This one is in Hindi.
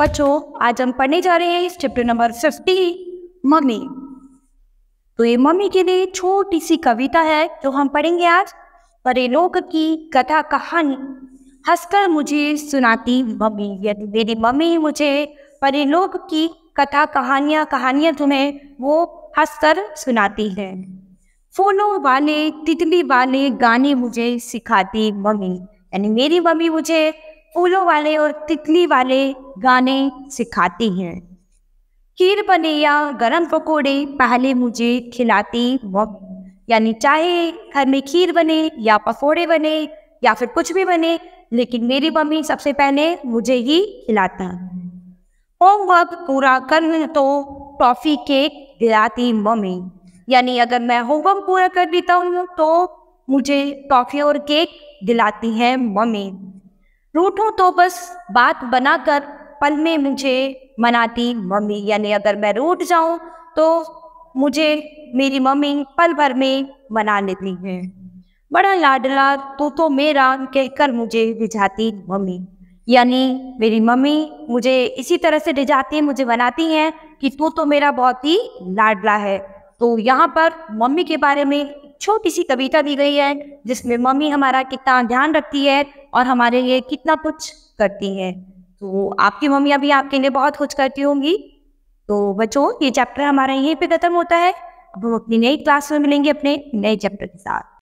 बच्चों आज हम पढ़ने जा रहे हैं चैप्टर नंबर फिफ्टी मम्मी तो ये मम्मी के लिए छोटी सी कविता है जो हम पढ़ेंगे आज परेलोक की कथा कहानी हंसकर मुझे सुनाती मम्मी यदि मेरी मम्मी मुझे परेलोक की कथा कहानियाँ कहानियाँ तुम्हें वो हंसकर सुनाती है फूलों वाले तितली वाले गाने मुझे सिखाती मम्मी यानी मेरी मम्मी मुझे फूलों वाले और तितली वाले गाने सिखाती हैं खीर बने या गरम पकोड़े पहले मुझे खिलाती मम्मी यानी चाहे घर में खीर बने या पकौड़े बने या फिर कुछ भी बने लेकिन मेरी मम्मी सबसे पहले मुझे ही खिलाता होमवर्क पूरा कर तो टॉफी केक दिलाती मम्मी यानी अगर मैं होमवर्क पूरा कर देता हूँ तो मुझे टॉफी और केक दिलाती है मम्मी रूठूँ तो बस बात बनाकर पल में मुझे मनाती मम्मी यानी अगर मैं रूठ जाऊं तो मुझे मेरी मम्मी पल भर में मना लेती है बड़ा लाडला तू तो मेरा कहकर मुझे रिझाती मम्मी यानी मेरी मम्मी मुझे इसी तरह से रिझाती है मुझे बनाती है कि तू तो मेरा बहुत ही लाडला है तो यहाँ पर मम्मी के बारे में छोटी सी कविता दी गई है जिसमें मम्मी हमारा कितना ध्यान रखती है और हमारे लिए कितना कुछ करती है तो आपकी मम्मी अभी आपके लिए बहुत कुछ करती होंगी तो बच्चों ये चैप्टर हमारा यहीं पे खत्म होता है अब हम अपनी नई क्लास में मिलेंगे अपने नए चैप्टर के साथ